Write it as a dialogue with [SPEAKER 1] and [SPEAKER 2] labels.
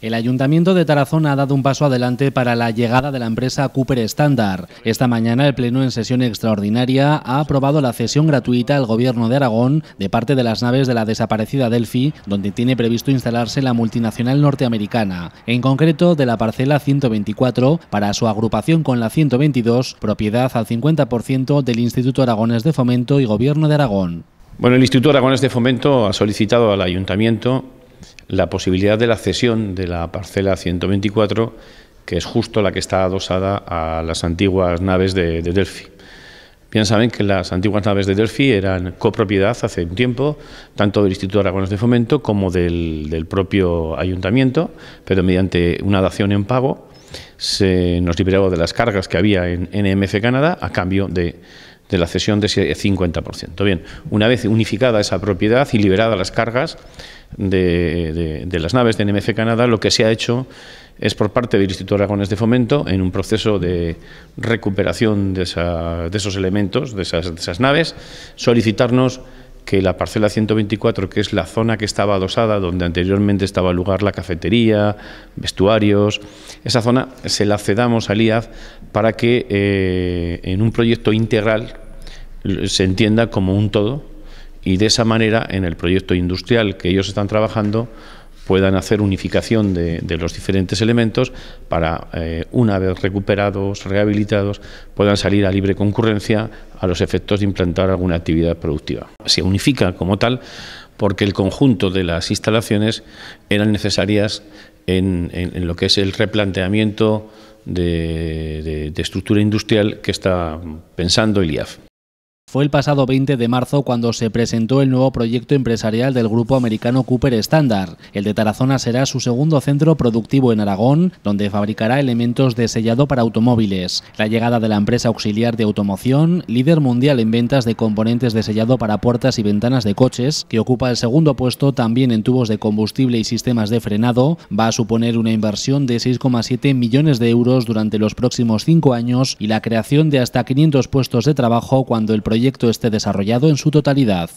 [SPEAKER 1] El Ayuntamiento de Tarazona ha dado un paso adelante para la llegada de la empresa Cooper Standard. Esta mañana el Pleno en sesión extraordinaria ha aprobado la cesión gratuita al Gobierno de Aragón de parte de las naves de la desaparecida Delphi, donde tiene previsto instalarse la multinacional norteamericana, en concreto de la parcela 124 para su agrupación con la 122, propiedad al 50% del Instituto Aragones de Fomento y Gobierno de Aragón.
[SPEAKER 2] Bueno, el Instituto Aragones de Fomento ha solicitado al Ayuntamiento la posibilidad de la cesión de la parcela 124, que es justo la que está adosada a las antiguas naves de, de Delphi. Bien saben que las antiguas naves de Delphi eran copropiedad hace un tiempo, tanto del Instituto de Aragones de Fomento como del, propio ayuntamiento, pero mediante una dación en pago se nos liberó de las cargas que había en NMF Canadá a cambio de, de la cesión de 50%. Bien, una vez unificada esa propiedad y liberadas las cargas, de, las naves de NMF Canadá, lo que se ha hecho es por parte del Instituto Aragones de Fomento, en un proceso de recuperación de, esos elementos, de esas, naves, solicitarnos que la parcela 124, que es la zona que estaba adosada, donde anteriormente estaba lugar la cafetería, vestuarios, esa zona se la cedamos al IAF para que eh, en un proyecto integral se entienda como un todo y de esa manera en el proyecto industrial que ellos están trabajando puedan hacer unificación de, los diferentes elementos para, eh, una vez recuperados, rehabilitados, puedan salir a libre concurrencia a los efectos de implantar alguna actividad productiva. Se unifica como tal porque el conjunto de las instalaciones eran necesarias en, lo que es el replanteamiento de, de estructura industrial que está pensando el IAF.
[SPEAKER 1] Fue el pasado 20 de marzo cuando se presentó el nuevo proyecto empresarial del grupo americano Cooper Standard. El de Tarazona será su segundo centro productivo en Aragón, donde fabricará elementos de sellado para automóviles. La llegada de la empresa auxiliar de automoción, líder mundial en ventas de componentes de sellado para puertas y ventanas de coches, que ocupa el segundo puesto también en tubos de combustible y sistemas de frenado, va a suponer una inversión de 6,7 millones de euros durante los próximos cinco años y la creación de hasta 500 puestos de trabajo cuando el proyecto proyecto esté desarrollado en su totalidad.